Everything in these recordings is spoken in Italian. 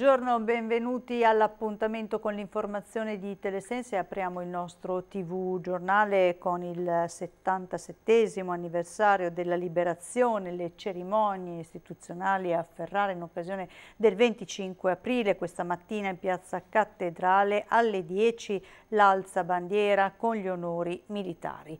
Buongiorno, benvenuti all'appuntamento con l'informazione di Telesense. Apriamo il nostro TV giornale con il 77 anniversario della liberazione, le cerimonie istituzionali a Ferrara in occasione del 25 aprile. Questa mattina in piazza Cattedrale alle 10 l'alza bandiera con gli onori militari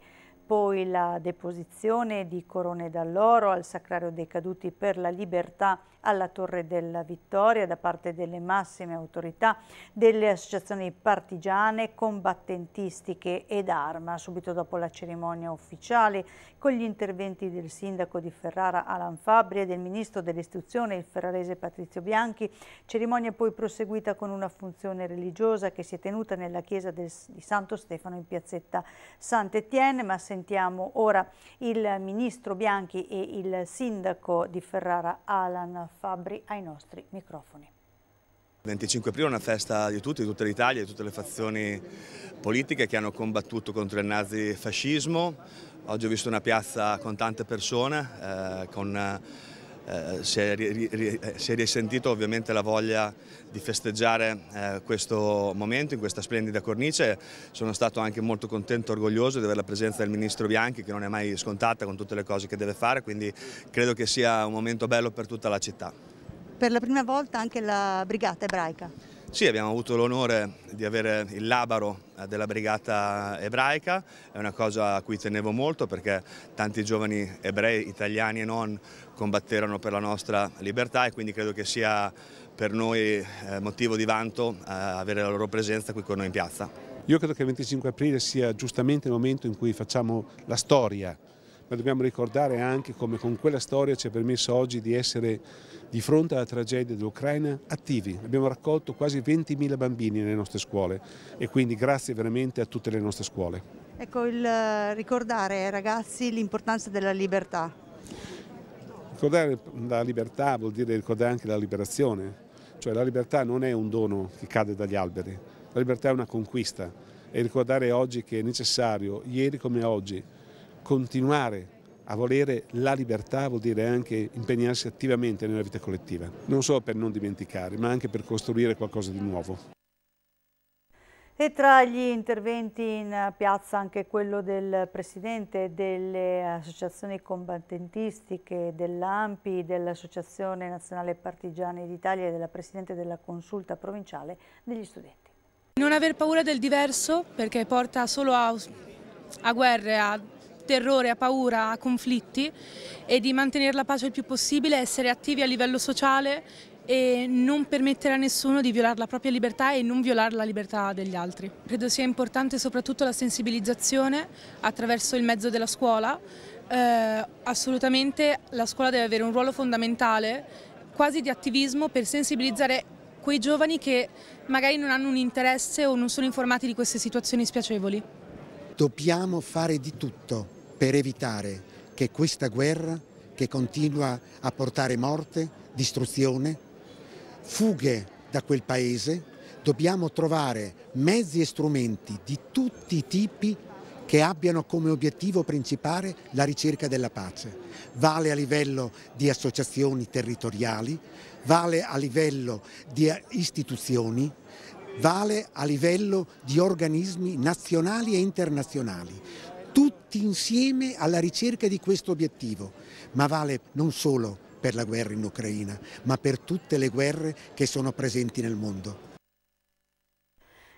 poi la deposizione di corone d'alloro al Sacrario dei Caduti per la Libertà alla Torre della Vittoria da parte delle massime autorità delle associazioni partigiane, combattentistiche ed arma, subito dopo la cerimonia ufficiale, con gli interventi del sindaco di Ferrara Alan Fabri e del ministro dell'istruzione, il ferrarese Patrizio Bianchi, cerimonia poi proseguita con una funzione religiosa che si è tenuta nella chiesa del, di Santo Stefano in piazzetta Sant'Etienne, ma segnalata Sentiamo ora il ministro Bianchi e il sindaco di Ferrara Alan Fabri ai nostri microfoni. Il 25 aprile è una festa di tutti, di tutta l'Italia, di tutte le fazioni politiche che hanno combattuto contro il nazifascismo. Oggi ho visto una piazza con tante persone, eh, con eh, si, è ri, ri, eh, si, è, risentito ovviamente la voglia di festeggiare eh, questo momento in questa splendida cornice. Sono stato anche molto contento e orgoglioso di avere la presenza del Ministro Bianchi che non è mai scontata con tutte le cose che deve fare, quindi credo che sia un momento bello per tutta la città. Per la prima volta anche la brigata ebraica. Sì, abbiamo avuto l'onore di avere il labaro eh, della brigata ebraica, è una cosa a cui tenevo molto perché tanti giovani ebrei, italiani e non, combatterono per la nostra libertà e quindi credo che sia per noi eh, motivo di vanto eh, avere la loro presenza qui con noi in piazza. Io credo che il 25 aprile sia giustamente il momento in cui facciamo la storia ma dobbiamo ricordare anche come con quella storia ci ha permesso oggi di essere di fronte alla tragedia dell'Ucraina attivi. Abbiamo raccolto quasi 20.000 bambini nelle nostre scuole e quindi grazie veramente a tutte le nostre scuole. Ecco, il eh, ricordare ai ragazzi l'importanza della libertà. Ricordare la libertà vuol dire ricordare anche la liberazione, cioè la libertà non è un dono che cade dagli alberi, la libertà è una conquista e ricordare oggi che è necessario, ieri come oggi, continuare a volere la libertà vuol dire anche impegnarsi attivamente nella vita collettiva, non solo per non dimenticare, ma anche per costruire qualcosa di nuovo. E tra gli interventi in piazza anche quello del Presidente delle associazioni combattentistiche, dell'AMPI, dell'Associazione Nazionale Partigiani d'Italia e della Presidente della Consulta Provinciale degli Studenti. Non aver paura del diverso perché porta solo a, a guerre, a terrore, a paura, a conflitti e di mantenere la pace il più possibile, essere attivi a livello sociale e non permettere a nessuno di violare la propria libertà e non violare la libertà degli altri. Credo sia importante soprattutto la sensibilizzazione attraverso il mezzo della scuola. Eh, assolutamente la scuola deve avere un ruolo fondamentale, quasi di attivismo, per sensibilizzare quei giovani che magari non hanno un interesse o non sono informati di queste situazioni spiacevoli. Dobbiamo fare di tutto per evitare che questa guerra che continua a portare morte, distruzione, fughe da quel paese, dobbiamo trovare mezzi e strumenti di tutti i tipi che abbiano come obiettivo principale la ricerca della pace. Vale a livello di associazioni territoriali, vale a livello di istituzioni, vale a livello di organismi nazionali e internazionali tutti insieme alla ricerca di questo obiettivo, ma vale non solo per la guerra in Ucraina, ma per tutte le guerre che sono presenti nel mondo.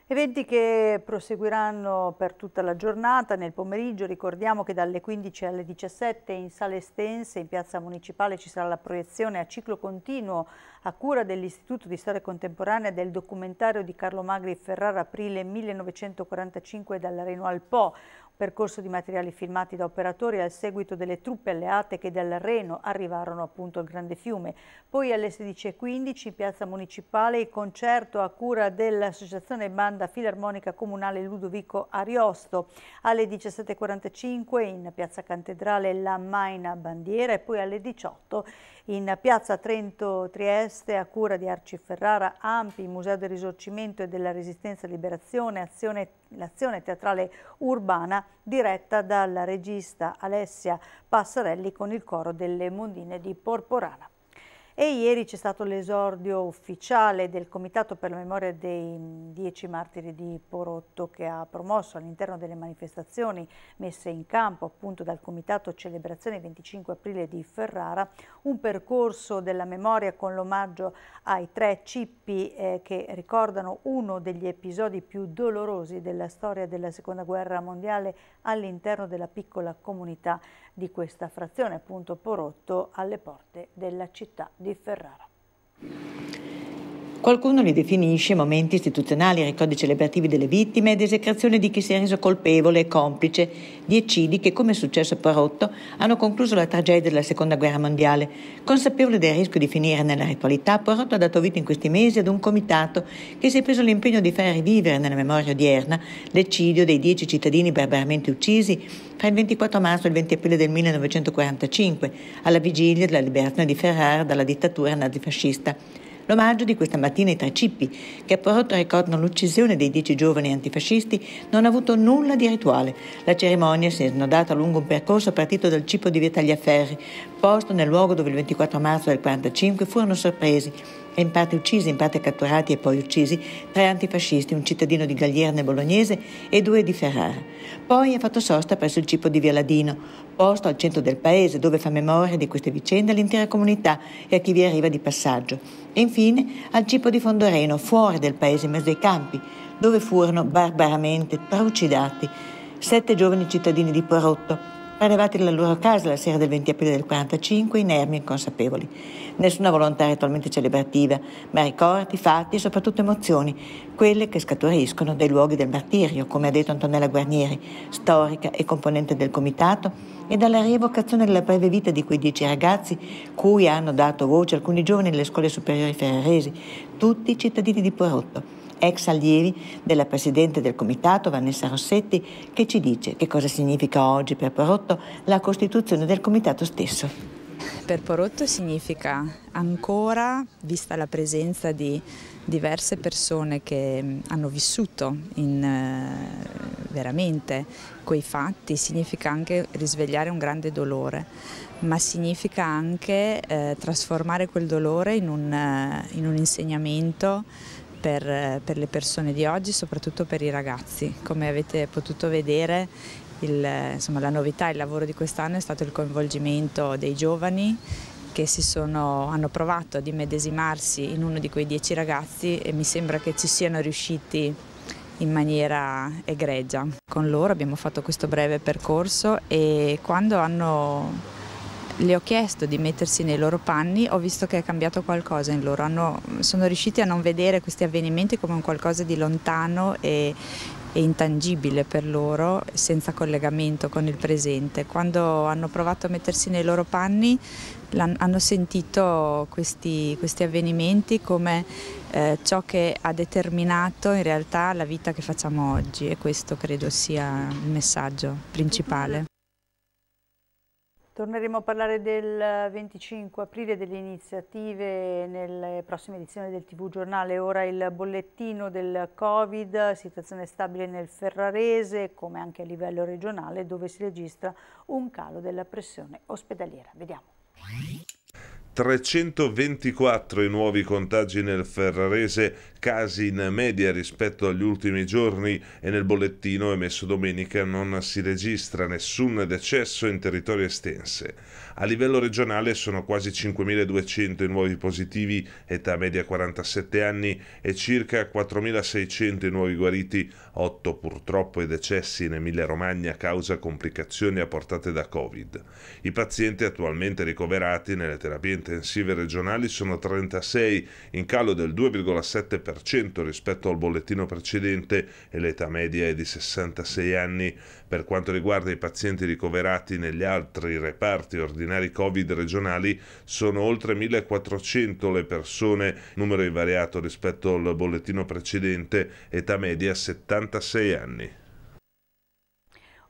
Eventi che proseguiranno per tutta la giornata, nel pomeriggio ricordiamo che dalle 15 alle 17 in sale estense in piazza municipale ci sarà la proiezione a ciclo continuo a cura dell'Istituto di Storia Contemporanea del documentario di Carlo Magri Ferrara aprile 1945 dalla Reno al Po percorso di materiali filmati da operatori al seguito delle truppe alleate che dal Reno arrivarono appunto al Grande Fiume. Poi alle 16.15 in piazza municipale il concerto a cura dell'Associazione Banda Filarmonica Comunale Ludovico Ariosto. Alle 17.45 in piazza Cattedrale la Maina Bandiera e poi alle 18 in piazza Trento Trieste a cura di Arci Ferrara, Ampi, Museo del Risorgimento e della Resistenza e Liberazione, l'azione teatrale urbana diretta dalla regista Alessia Passarelli con il coro delle Mondine di Porporana e ieri c'è stato l'esordio ufficiale del Comitato per la Memoria dei Dieci Martiri di Porotto che ha promosso all'interno delle manifestazioni messe in campo appunto dal Comitato Celebrazione 25 Aprile di Ferrara un percorso della memoria con l'omaggio ai tre cippi eh, che ricordano uno degli episodi più dolorosi della storia della Seconda Guerra Mondiale all'interno della piccola comunità di questa frazione, appunto Porotto, alle porte della città di Ferrara. Qualcuno li definisce momenti istituzionali, ricordi celebrativi delle vittime ed esecrazione di chi si è reso colpevole e complice di eccidi che, come è successo a Parotto, hanno concluso la tragedia della Seconda Guerra Mondiale. Consapevole del rischio di finire nella ritualità, Porotto ha dato vita in questi mesi ad un comitato che si è preso l'impegno di far rivivere nella memoria odierna l'eccidio dei dieci cittadini barbaramente uccisi tra il 24 marzo e il 20 aprile del 1945, alla vigilia della liberazione di Ferrara dalla dittatura nazifascista. L'omaggio di questa mattina ai tre cippi, che a Porto ricordano l'uccisione dei dieci giovani antifascisti, non ha avuto nulla di rituale. La cerimonia si è snodata lungo un percorso partito dal cippo di via Tagliaferri, posto nel luogo dove il 24 marzo del 1945 furono sorpresi e in parte uccisi, in parte catturati e poi uccisi, tre antifascisti, un cittadino di Gaglierne bolognese e due di Ferrara. Poi ha fatto sosta presso il cipo di Vialadino, posto al centro del paese dove fa memoria di queste vicende all'intera comunità e a chi vi arriva di passaggio. E infine al cipo di Fondoreno, fuori del paese, in mezzo ai campi, dove furono barbaramente trucidati sette giovani cittadini di Porotto arrivati alla loro casa la sera del 20 aprile del 45, inermi e inconsapevoli. Nessuna volontà ritualmente celebrativa, ma ricordi, fatti e soprattutto emozioni, quelle che scaturiscono dai luoghi del martirio, come ha detto Antonella Guarnieri, storica e componente del comitato, e dalla rievocazione della breve vita di quei dieci ragazzi cui hanno dato voce alcuni giovani nelle scuole superiori ferraresi, tutti cittadini di Porotto ex allievi della Presidente del Comitato, Vanessa Rossetti, che ci dice che cosa significa oggi per Porotto la costituzione del Comitato stesso. Per Porotto significa ancora, vista la presenza di diverse persone che hanno vissuto in, eh, veramente quei fatti, significa anche risvegliare un grande dolore, ma significa anche eh, trasformare quel dolore in un, eh, in un insegnamento per, per le persone di oggi, soprattutto per i ragazzi. Come avete potuto vedere, il, insomma, la novità e il lavoro di quest'anno è stato il coinvolgimento dei giovani che sono, hanno provato ad immedesimarsi in uno di quei dieci ragazzi e mi sembra che ci siano riusciti in maniera egregia. Con loro abbiamo fatto questo breve percorso e quando hanno le ho chiesto di mettersi nei loro panni, ho visto che è cambiato qualcosa in loro, Hanno, sono riusciti a non vedere questi avvenimenti come un qualcosa di lontano e, e intangibile per loro, senza collegamento con il presente. Quando hanno provato a mettersi nei loro panni, hanno sentito questi, questi avvenimenti come eh, ciò che ha determinato in realtà la vita che facciamo oggi e questo credo sia il messaggio principale. Torneremo a parlare del 25 aprile delle iniziative nelle prossime edizioni del TV Giornale. Ora il bollettino del Covid, situazione stabile nel Ferrarese come anche a livello regionale dove si registra un calo della pressione ospedaliera. Vediamo. 324 i nuovi contagi nel Ferrarese, casi in media rispetto agli ultimi giorni e nel bollettino emesso domenica non si registra nessun decesso in territorio estense. A livello regionale sono quasi 5.200 i nuovi positivi, età media 47 anni e circa 4.600 i nuovi guariti, 8 purtroppo i decessi in Emilia-Romagna a causa complicazioni apportate da Covid. I pazienti attualmente ricoverati nelle terapie intensive intensive regionali sono 36, in calo del 2,7% rispetto al bollettino precedente e l'età media è di 66 anni. Per quanto riguarda i pazienti ricoverati negli altri reparti ordinari Covid regionali, sono oltre 1400 le persone, numero invariato rispetto al bollettino precedente, età media 76 anni.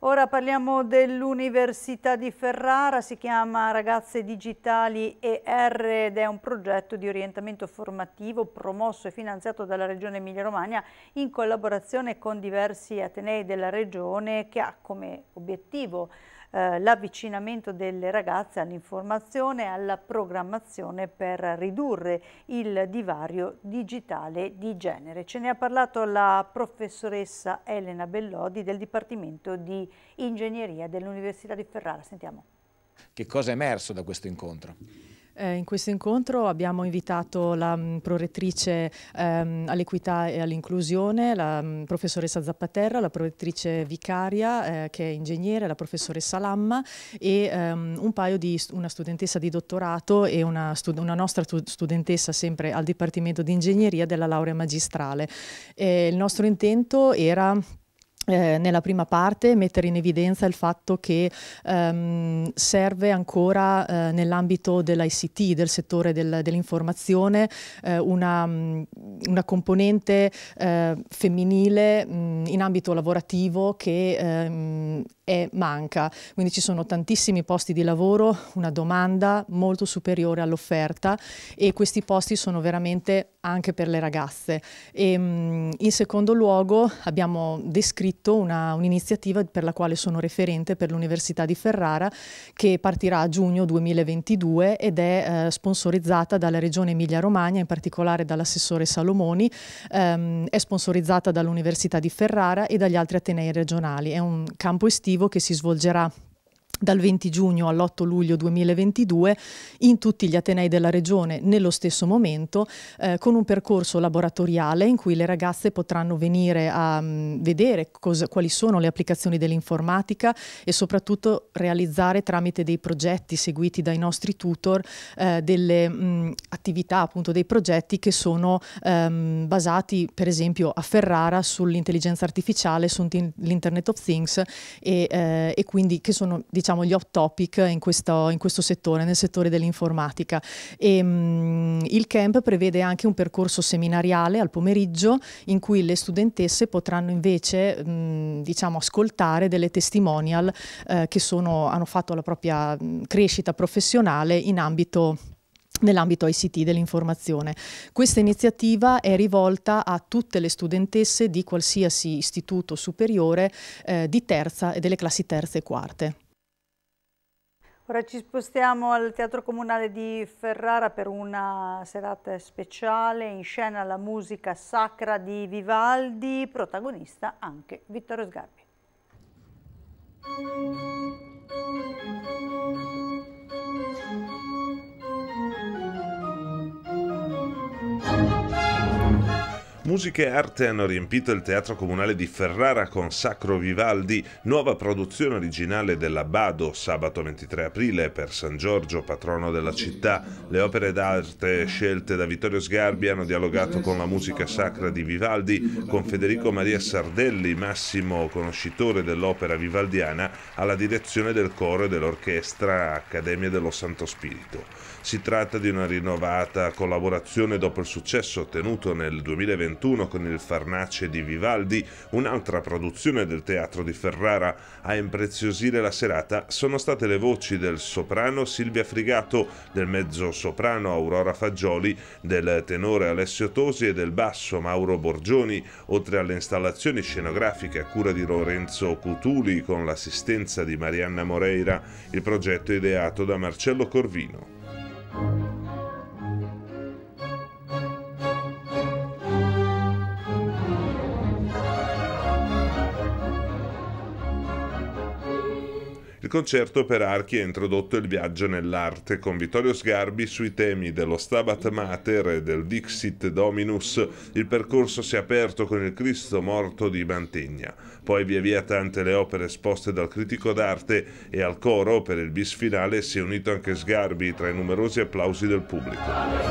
Ora parliamo dell'Università di Ferrara, si chiama Ragazze Digitali ER ed è un progetto di orientamento formativo promosso e finanziato dalla Regione Emilia-Romagna in collaborazione con diversi atenei della Regione che ha come obiettivo eh, l'avvicinamento delle ragazze all'informazione e alla programmazione per ridurre il divario digitale di genere. Ce ne ha parlato la professoressa Elena Bellodi del Dipartimento di Ingegneria dell'Università di Ferrara. Sentiamo. Che cosa è emerso da questo incontro? Eh, in questo incontro abbiamo invitato la m, mm, prorettrice ehm, all'equità e all'inclusione, la m, mm, professoressa Zappaterra, la prorettrice vicaria eh, che è ingegnere, la professoressa Lamma e ehm, un paio di una studentessa di dottorato e una, stud una nostra studentessa sempre al Dipartimento di Ingegneria della laurea magistrale. Eh, il nostro intento era eh, nella prima parte mettere in evidenza il fatto che ehm, serve ancora eh, nell'ambito dell'ICT, del settore del, dell'informazione, eh, una, mm, una, componente eh, femminile mh, mm, in ambito lavorativo che ehm, è manca, quindi ci sono tantissimi posti di lavoro, una domanda molto superiore all'offerta e questi posti sono veramente anche per le ragazze. E, ehm, in secondo luogo abbiamo descritto un'iniziativa un per la quale sono referente per l'Università di Ferrara che partirà a giugno 2022 ed è eh, sponsorizzata dalla Regione Emilia-Romagna, in particolare dall'assessore Salomoni, ehm, è sponsorizzata dall'Università di Ferrara e dagli altri atenei regionali. È un campo estivo che si svolgerà dal 20 giugno all'8 luglio 2022 in tutti gli Atenei della Regione nello stesso momento eh, con un percorso laboratoriale in cui le ragazze potranno venire a mh, mm, vedere cosa, quali sono le applicazioni dell'informatica e soprattutto realizzare tramite dei progetti seguiti dai nostri tutor eh, delle mh, mm, attività, appunto dei progetti che sono ehm, basati per esempio a Ferrara sull'intelligenza artificiale, sull'Internet of Things e, eh, e quindi che sono diciamo diciamo, gli hot topic in questo, in questo settore, nel settore dell'informatica. Ehm, il camp prevede anche un percorso seminariale al pomeriggio in cui le studentesse potranno invece mh, diciamo, ascoltare delle testimonial eh, che sono, hanno fatto la propria crescita professionale in ambito nell'ambito ICT dell'informazione. Questa iniziativa è rivolta a tutte le studentesse di qualsiasi istituto superiore eh, di terza e delle classi terze e quarte. Ora ci spostiamo al Teatro Comunale di Ferrara per una serata speciale, in scena la musica sacra di Vivaldi, protagonista anche Vittorio Sgarbi. Musica e arte hanno riempito il Teatro Comunale di Ferrara con Sacro Vivaldi, nuova produzione originale dell'Abbado, sabato 23 aprile per San Giorgio, patrono della città. Le opere d'arte scelte da Vittorio Sgarbi hanno dialogato con la musica sacra di Vivaldi, con Federico Maria Sardelli, massimo conoscitore dell'opera vivaldiana, alla direzione del coro e dell'orchestra Accademia dello Santo Spirito. Si tratta di una rinnovata collaborazione dopo il successo ottenuto nel 2021 con il Farnace di Vivaldi, un'altra produzione del Teatro di Ferrara. A impreziosire la serata sono state le voci del soprano Silvia Frigato, del mezzo soprano Aurora Fagioli, del tenore Alessio Tosi e del basso Mauro Borgioni, oltre alle installazioni scenografiche a cura di Lorenzo Cutuli con l'assistenza di Marianna Moreira, il progetto ideato da Marcello Corvino. Il concerto per archi ha introdotto il viaggio nell'arte con Vittorio Sgarbi sui temi dello Stabat Mater e del Dixit Dominus. Il percorso si è aperto con il Cristo morto di Mantegna. Poi via via tante le opere esposte dal critico d'arte e al coro per il bis finale si è unito anche Sgarbi tra i numerosi applausi del pubblico.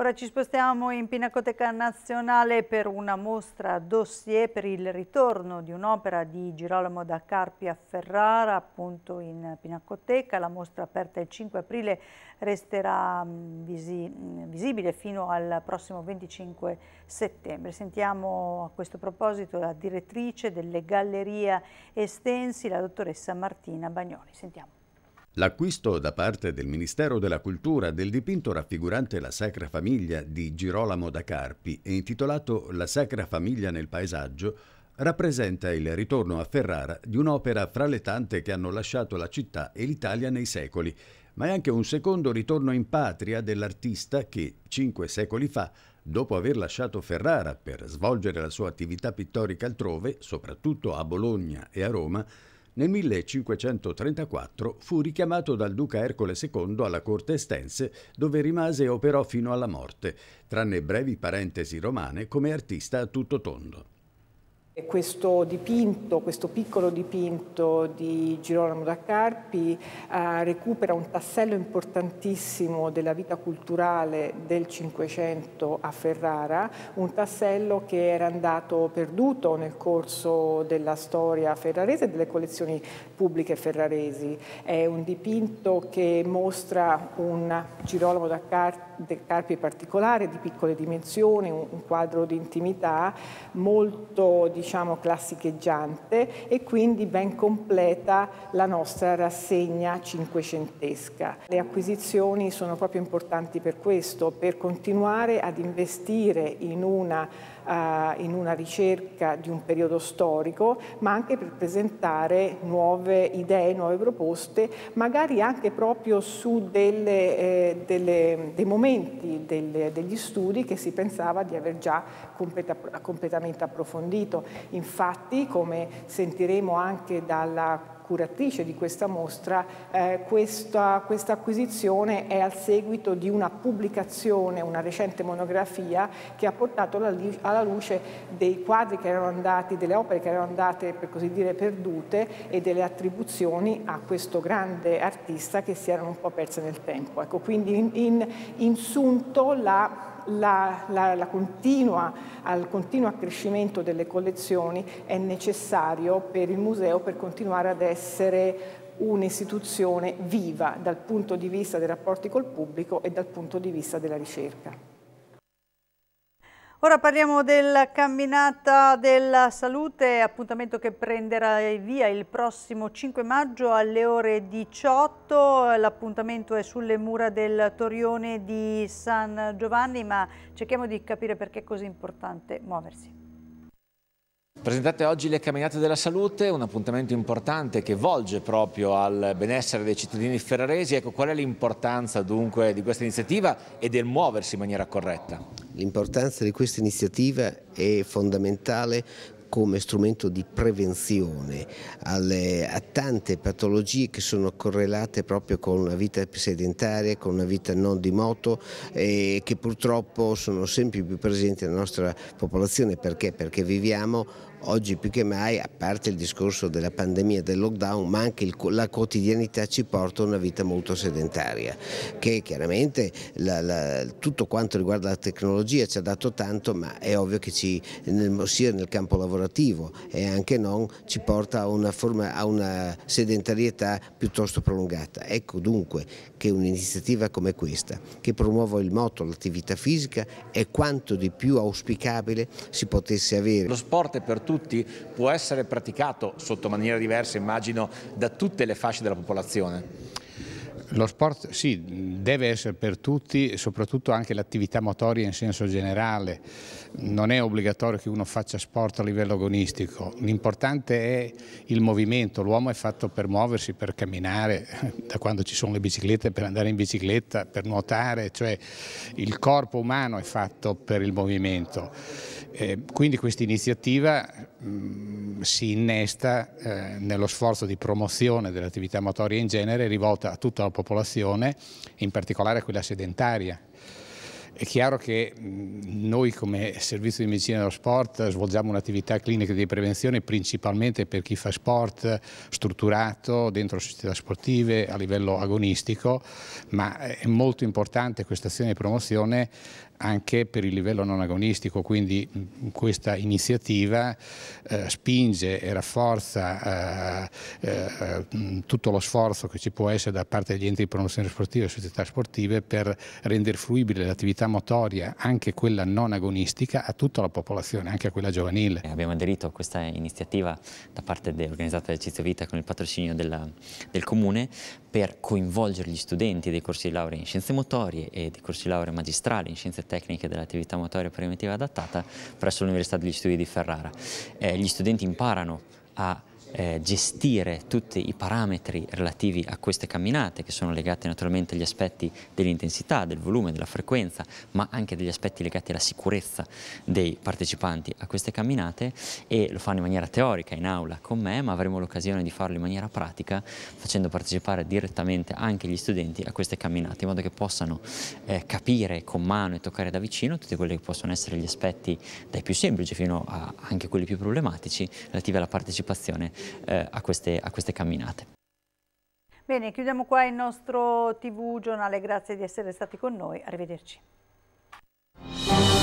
Ora ci spostiamo in Pinacoteca Nazionale per una mostra dossier per il ritorno di un'opera di Girolamo da Carpi a Ferrara, appunto in Pinacoteca. La mostra aperta il 5 aprile resterà mm, visi mm, visibile fino al prossimo 25 settembre. Sentiamo a questo proposito la direttrice delle Gallerie Estensi, la dottoressa Martina Bagnoli. Sentiamo. L'acquisto da parte del Ministero della Cultura del dipinto raffigurante la Sacra Famiglia di Girolamo da Carpi e intitolato La Sacra Famiglia nel paesaggio rappresenta il ritorno a Ferrara di un'opera fra le tante che hanno lasciato la città e l'Italia nei secoli, ma è anche un secondo ritorno in patria dell'artista che, cinque secoli fa, dopo aver lasciato Ferrara per svolgere la sua attività pittorica altrove, soprattutto a Bologna e a Roma, nel 1534 fu richiamato dal duca Ercole II alla corte estense, dove rimase e operò fino alla morte, tranne brevi parentesi romane come artista a tutto tondo. Questo dipinto, questo piccolo dipinto di Girolamo da Carpi eh, recupera un tassello importantissimo della vita culturale del Cinquecento a Ferrara, un tassello che era andato perduto nel corso della storia ferrarese e delle collezioni pubbliche ferraresi. È un dipinto che mostra un Girolamo da Carpi del Carpi particolare, di piccole dimensioni, un, quadro di intimità molto diciamo, diciamo, classicheggiante e quindi ben completa la nostra rassegna cinquecentesca. Le acquisizioni sono proprio importanti per questo, per continuare ad investire in una eh, in una ricerca di un periodo storico, ma anche per presentare nuove idee, nuove proposte, magari anche proprio su delle, eh, delle, dei momenti delle, degli studi che si pensava di aver già completa, completamente approfondito. Infatti, come sentiremo anche dalla curatrice di questa mostra, eh, questa, questa, acquisizione è al seguito di una pubblicazione, una recente monografia che ha portato alla luce dei quadri che erano andati, delle opere che erano andate per così dire perdute e delle attribuzioni a questo grande artista che si erano un po' perse nel tempo. Ecco, quindi in, in, in sunto la la, la, la continua, al continuo accrescimento delle collezioni è necessario per il museo per continuare ad essere un'istituzione viva dal punto di vista dei rapporti col pubblico e dal punto di vista della ricerca. Ora parliamo della camminata della salute, appuntamento che prenderà via il prossimo 5 maggio alle ore 18. L'appuntamento è sulle mura del Torione di San Giovanni, ma cerchiamo di capire perché è così importante muoversi. Presentate oggi le Camminate della Salute, un appuntamento importante che volge proprio al benessere dei cittadini ferraresi. Ecco, qual è l'importanza dunque di questa iniziativa e del muoversi in maniera corretta? L'importanza di questa iniziativa è fondamentale come strumento di prevenzione alle, a tante patologie che sono correlate proprio con una vita sedentaria, con una vita non di moto e che purtroppo sono sempre più presenti nella nostra popolazione perché? Perché viviamo oggi più che mai, a parte il discorso della pandemia, del lockdown, ma anche il, la quotidianità ci porta a una vita molto sedentaria, che chiaramente la, la, tutto quanto riguarda la tecnologia ci ha dato tanto, ma è ovvio che ci, nel, sia nel campo lavorativo e anche non, ci porta a una, forma, a una sedentarietà piuttosto prolungata. Ecco dunque che un'iniziativa come questa, che promuove il moto, l'attività fisica, è quanto di più auspicabile si potesse avere. Lo sport è per tutti tutti può essere praticato sotto maniera diversa, immagino, da tutte le fasce della popolazione? Lo sport sì, deve essere per tutti, soprattutto anche l'attività motoria in senso generale. Non è obbligatorio che uno faccia sport a livello agonistico. L'importante è il movimento, l'uomo è fatto per muoversi, per camminare, da quando ci sono le biciclette, per andare in bicicletta, per nuotare, cioè il corpo umano è fatto per il movimento. Eh, quindi questa iniziativa mm, si innesta eh, nello sforzo di promozione dell'attività motoria in genere rivolta a tutta la popolazione popolazione, in particolare quella sedentaria. È chiaro che noi come servizio di medicina dello sport svolgiamo un'attività clinica di prevenzione principalmente per chi fa sport strutturato dentro società sportive a livello agonistico, ma è molto importante questa azione di promozione anche per il livello non agonistico, quindi questa iniziativa eh, spinge e rafforza eh, eh, tutto lo sforzo che ci può essere da parte degli enti di promozione sportiva e società sportive per rendere fruibile l'attività motoria, anche quella non agonistica, a tutta la popolazione, anche a quella giovanile. Abbiamo aderito a questa iniziativa da parte dell'organizzata Esercizio Vita con il patrocinio della, del Comune per coinvolgere gli studenti dei corsi di laurea in scienze motorie e dei corsi di laurea magistrali in scienze tecniche dell'attività motoria primitiva adattata presso l'Università degli Studi di Ferrara. Eh, gli studenti imparano a eh, gestire tutti i parametri relativi a queste camminate che sono legati naturalmente agli aspetti dell'intensità, del volume, della frequenza, ma anche degli aspetti legati alla sicurezza dei partecipanti a queste camminate e lo fanno in maniera teorica in aula con me, ma avremo l'occasione di farlo in maniera pratica facendo partecipare direttamente anche gli studenti a queste camminate, in modo che possano eh, capire con mano e toccare da vicino tutti quelli che possono essere gli aspetti dai più semplici fino a anche quelli più problematici relativi alla partecipazione eh, a, queste, a queste camminate. Bene, chiudiamo qua il nostro TV giornale, grazie di essere stati con noi, arrivederci.